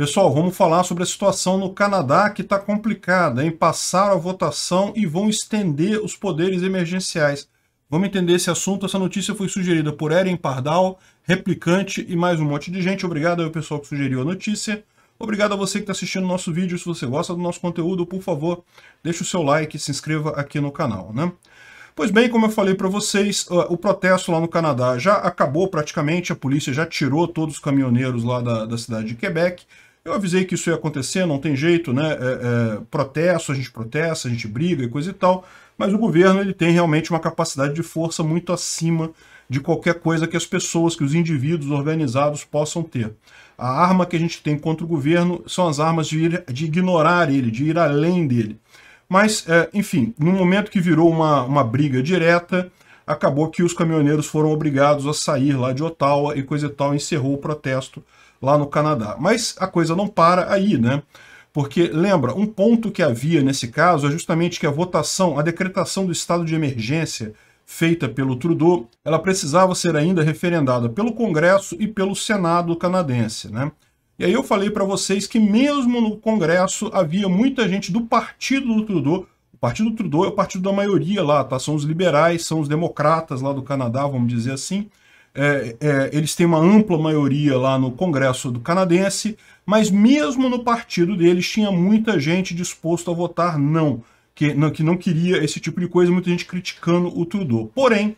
Pessoal, vamos falar sobre a situação no Canadá que está complicada, hein? Passaram a votação e vão estender os poderes emergenciais. Vamos entender esse assunto. Essa notícia foi sugerida por Eren Pardal, replicante e mais um monte de gente. Obrigado ao pessoal que sugeriu a notícia. Obrigado a você que está assistindo o nosso vídeo. Se você gosta do nosso conteúdo, por favor, deixe o seu like e se inscreva aqui no canal, né? Pois bem, como eu falei para vocês, ah, o protesto lá no Canadá já acabou praticamente, a polícia já tirou todos os caminhoneiros lá da, da cidade de Quebec. Eu avisei que isso ia acontecer, não tem jeito, né? É, é, protesto, a gente protesta, a gente briga e coisa e tal, mas o governo ele tem realmente uma capacidade de força muito acima de qualquer coisa que as pessoas, que os indivíduos organizados possam ter. A arma que a gente tem contra o governo são as armas de, ir, de ignorar ele, de ir além dele. Mas, é, enfim, no momento que virou uma, uma briga direta, acabou que os caminhoneiros foram obrigados a sair lá de Ottawa e coisa e tal, encerrou o protesto lá no Canadá. Mas a coisa não para aí, né? Porque, lembra, um ponto que havia nesse caso é justamente que a votação, a decretação do estado de emergência feita pelo Trudeau, ela precisava ser ainda referendada pelo Congresso e pelo Senado canadense, né? E aí eu falei para vocês que mesmo no Congresso havia muita gente do partido do Trudeau, o partido do Trudeau é o partido da maioria lá, tá? São os liberais, são os democratas lá do Canadá, vamos dizer assim, é, é, eles têm uma ampla maioria lá no Congresso do canadense, mas mesmo no partido deles tinha muita gente disposta a votar não, que não, que não queria esse tipo de coisa, muita gente criticando o Trudeau. Porém,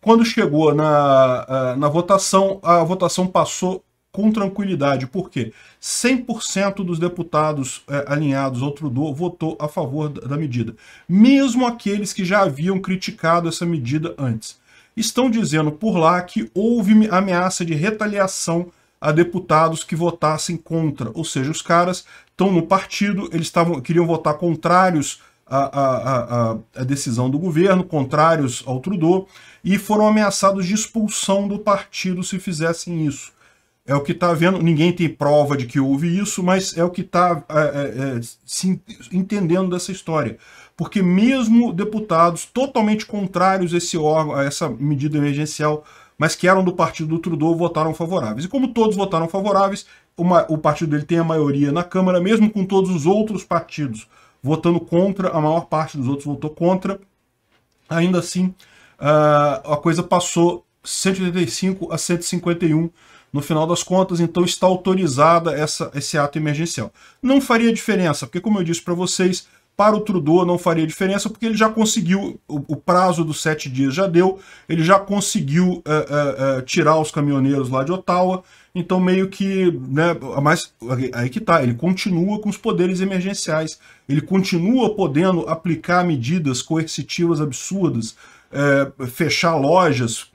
quando chegou na, na votação, a votação passou com tranquilidade, porque 100% dos deputados é, alinhados ao Trudeau votou a favor da medida, mesmo aqueles que já haviam criticado essa medida antes estão dizendo por lá que houve ameaça de retaliação a deputados que votassem contra. Ou seja, os caras estão no partido, eles tavam, queriam votar contrários à, à, à, decisão do governo, contrários ao Trudeau, e foram ameaçados de expulsão do partido se fizessem isso. É o que está havendo, ninguém tem prova de que houve isso, mas é o que está é, é, é, se entendendo dessa história. Porque mesmo deputados totalmente contrários a, esse órgão, a essa medida emergencial, mas que eram do partido do Trudeau, votaram favoráveis. E como todos votaram favoráveis, uma, o partido dele tem a maioria na Câmara, mesmo com todos os outros partidos votando contra, a maior parte dos outros votou contra. Ainda assim, uh, a coisa passou 185 a 151 no final das contas, então, está autorizada essa, esse ato emergencial. Não faria diferença, porque, como eu disse para vocês, para o Trudeau não faria diferença, porque ele já conseguiu, o, o prazo dos sete dias já deu, ele já conseguiu eh, eh, eh, tirar os caminhoneiros lá de Ottawa, então meio que, né, mas aí que tá, ele continua com os poderes emergenciais, ele continua podendo aplicar medidas coercitivas absurdas, fechar lojas,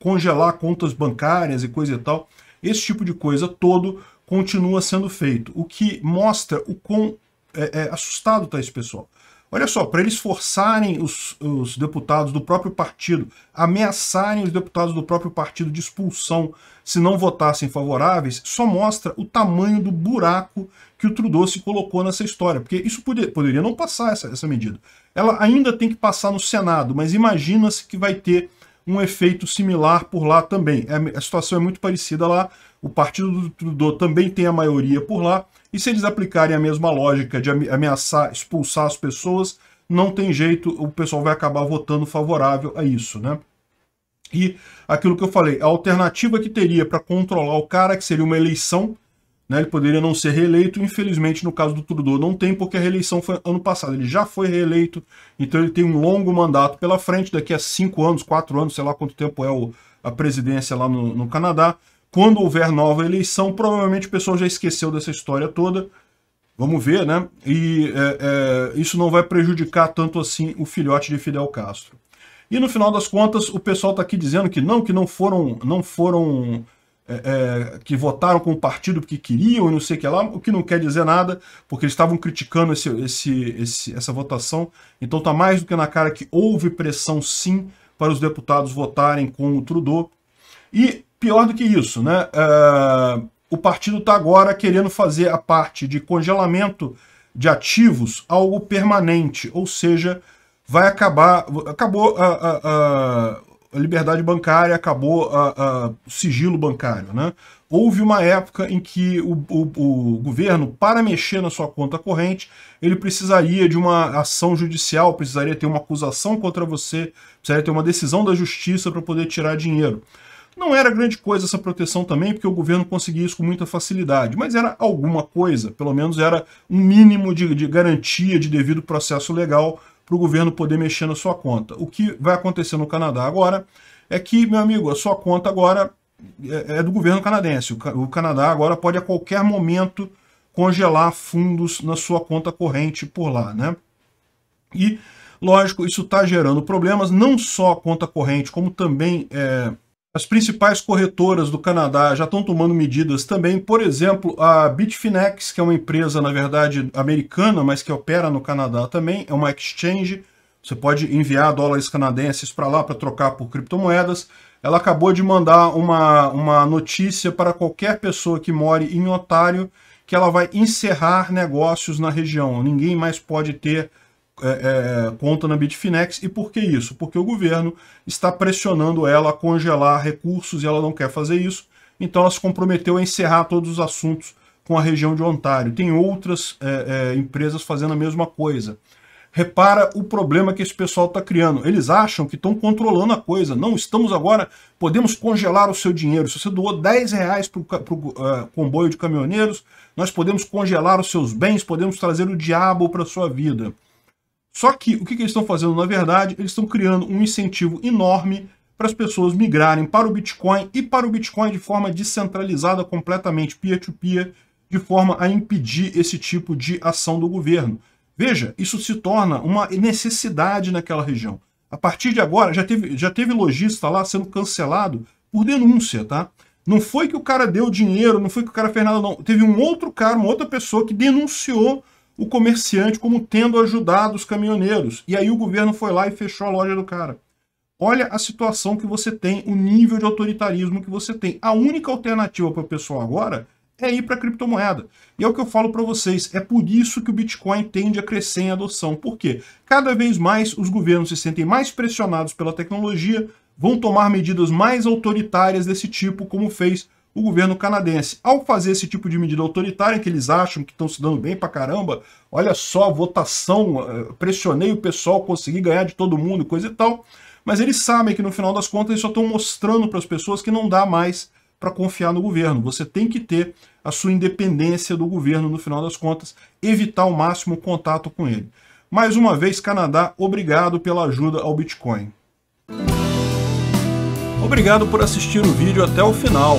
congelar contas bancárias e coisa e tal. Esse tipo de coisa todo continua sendo feito, o que mostra o quão é, é, assustado está esse pessoal. Olha só, para eles forçarem os, os, deputados do próprio partido, ameaçarem os deputados do próprio partido de expulsão se não votassem favoráveis, só mostra o tamanho do buraco que o Trudeau se colocou nessa história, porque isso poder, poderia não passar essa, essa medida. Ela ainda tem que passar no Senado, mas imagina-se que vai ter um efeito similar por lá também. É, a situação é muito parecida lá, o partido do Trudeau também tem a maioria por lá, e se eles aplicarem a mesma lógica de ameaçar, expulsar as pessoas, não tem jeito, o pessoal vai acabar votando favorável a isso, né? E aquilo que eu falei, a alternativa que teria para controlar o cara, que seria uma eleição, né? Ele poderia não ser reeleito, infelizmente no caso do Trudeau não tem, porque a reeleição foi ano passado, ele já foi reeleito, então ele tem um longo mandato pela frente, daqui a cinco anos, quatro anos, sei lá quanto tempo é o, a presidência lá no, no Canadá. Quando houver nova eleição, provavelmente o pessoal já esqueceu dessa história toda, Vamos ver, né? E é, é, isso não vai prejudicar tanto assim o filhote de Fidel Castro. E no final das contas, o pessoal está aqui dizendo que não, que não foram, não foram é, é, que votaram com o partido porque queriam e não sei o que lá, o que não quer dizer nada, porque eles estavam criticando esse, esse, esse, essa votação. Então está mais do que na cara que houve pressão sim para os deputados votarem com o Trudeau. E pior do que isso, né? É, o partido está agora querendo fazer a parte de congelamento de ativos algo permanente, ou seja, vai acabar. Acabou a, a, a a liberdade bancária, acabou a, o sigilo bancário. Né? Houve uma época em que o, o, o, governo, para mexer na sua conta corrente, ele precisaria de uma ação judicial, precisaria ter uma acusação contra você, precisaria ter uma decisão da justiça para poder tirar dinheiro. Não era grande coisa essa proteção também, porque o governo conseguia isso com muita facilidade, mas era alguma coisa, pelo menos era um mínimo de, de garantia de devido processo legal para o governo poder mexer na sua conta. O que vai acontecer no Canadá agora é que, meu amigo, a sua conta agora é, é, é do governo canadense. O Canadá agora pode a qualquer momento congelar fundos na sua conta corrente por lá, né? E, lógico, isso está gerando problemas, não só a conta corrente, como também é, as principais corretoras do Canadá já estão tomando medidas também, por exemplo, a Bitfinex, que é uma empresa, na verdade, americana, mas que opera no Canadá também, é uma exchange, você pode enviar dólares canadenses para lá para trocar por criptomoedas. Ela acabou de mandar uma, uma notícia para qualquer pessoa que more em Ontário que ela vai encerrar negócios na região. Ninguém mais pode ter é, é, conta na Bitfinex. E por que isso? Porque o governo está pressionando ela a congelar recursos e ela não quer fazer isso. Então ela se comprometeu a encerrar todos os assuntos com a região de Ontário. Tem outras é, é empresas fazendo a mesma coisa. Repara o problema que esse pessoal está criando. Eles acham que estão controlando a coisa. Não, estamos agora, podemos congelar o seu dinheiro. Se você doou 10 reais para o uh, é, comboio de caminhoneiros, nós podemos congelar os seus bens, podemos trazer o diabo para sua vida. Só que o que, que eles estão fazendo, na verdade, eles estão criando um incentivo enorme para as pessoas migrarem para o Bitcoin e para o Bitcoin de forma descentralizada completamente, peer-to-peer, -peer, de forma a impedir esse tipo de ação do governo. Veja, isso se torna uma necessidade naquela região. A partir de agora, já teve, já teve lojista lá sendo cancelado por denúncia, tá? Não foi que o cara deu dinheiro, não foi que o cara fez nada, não. Teve um outro cara, uma outra pessoa que denunciou o comerciante como tendo ajudado os caminhoneiros. E aí o governo foi lá e fechou a loja do cara. Olha a situação que você tem, o nível de autoritarismo que você tem. A única alternativa para o pessoal agora é ir para a criptomoeda. E é o que eu falo para vocês, é por isso que o Bitcoin tende a crescer em adoção. Por quê? Cada vez mais os governos se sentem mais pressionados pela tecnologia, vão tomar medidas mais autoritárias desse tipo, como fez o governo canadense. Ao fazer esse tipo de medida autoritária que eles acham que estão se dando bem pra caramba, olha só a votação, eh, pressionei o pessoal, consegui ganhar de todo mundo, coisa e tal. Mas eles sabem que no final das contas eles só estão mostrando para as pessoas que não dá mais para confiar no governo. Você tem que ter a sua independência do governo no final das contas, evitar ao máximo o contato com ele. Mais uma vez, Canadá, obrigado pela ajuda ao Bitcoin. Obrigado por assistir o vídeo até o final.